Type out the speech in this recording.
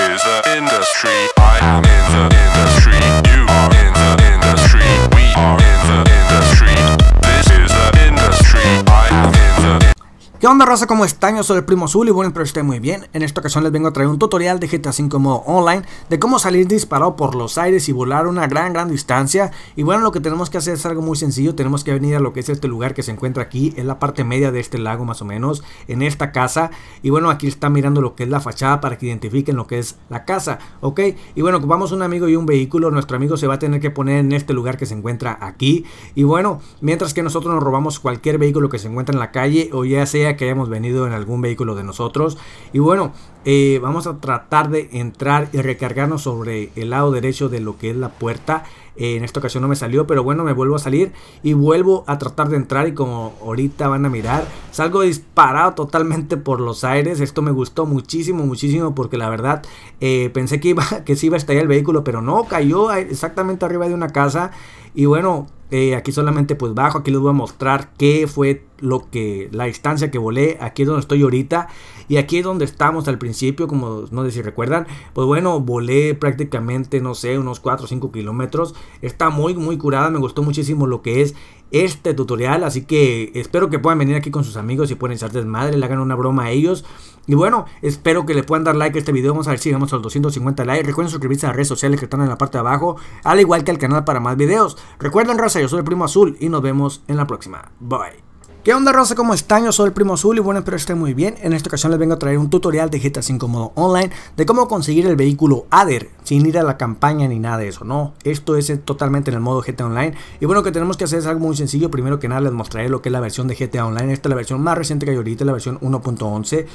This is the industry I am in the ¿Qué onda raza? ¿Cómo están? Yo soy el Primo Azul y bueno, espero que estén muy bien. En esta ocasión les vengo a traer un tutorial de GTA V modo online de cómo salir disparado por los aires y volar una gran, gran distancia. Y bueno, lo que tenemos que hacer es algo muy sencillo. Tenemos que venir a lo que es este lugar que se encuentra aquí, en la parte media de este lago más o menos, en esta casa. Y bueno, aquí está mirando lo que es la fachada para que identifiquen lo que es la casa, ¿ok? Y bueno, ocupamos un amigo y un vehículo. Nuestro amigo se va a tener que poner en este lugar que se encuentra aquí. Y bueno, mientras que nosotros nos robamos cualquier vehículo que se encuentra en la calle o ya sea que hayamos venido en algún vehículo de nosotros. Y bueno, eh, vamos a tratar de entrar y recargarnos sobre el lado derecho de lo que es la puerta. Eh, en esta ocasión no me salió, pero bueno, me vuelvo a salir y vuelvo a tratar de entrar y como ahorita van a mirar, salgo disparado totalmente por los aires. Esto me gustó muchísimo, muchísimo porque la verdad eh, pensé que, iba, que sí iba a estallar el vehículo, pero no, cayó exactamente arriba de una casa y bueno, eh, aquí solamente pues bajo, aquí les voy a mostrar qué fue lo que, la distancia que volé, aquí es donde estoy ahorita. Y aquí es donde estamos al principio, como no sé si recuerdan. Pues bueno, volé prácticamente, no sé, unos 4 o 5 kilómetros. Está muy, muy curada. Me gustó muchísimo lo que es este tutorial. Así que espero que puedan venir aquí con sus amigos y pueden de madre, le hagan una broma a ellos. Y bueno, espero que le puedan dar like a este video. Vamos a ver si llegamos a los 250 likes. Recuerden suscribirse a las redes sociales que están en la parte de abajo, al igual que al canal para más videos. Recuerden, raza, yo soy el primo azul y nos vemos en la próxima. Bye. ¿Qué onda Rosa? ¿Cómo están? Yo soy el Primo Azul y bueno, espero esté muy bien. En esta ocasión les vengo a traer un tutorial de GTA 5 modo online de cómo conseguir el vehículo ADER sin ir a la campaña ni nada de eso, ¿no? Esto es totalmente en el modo GTA Online. Y bueno, lo que tenemos que hacer es algo muy sencillo. Primero que nada les mostraré lo que es la versión de GTA Online. Esta es la versión más reciente que hay ahorita, la versión 1.11.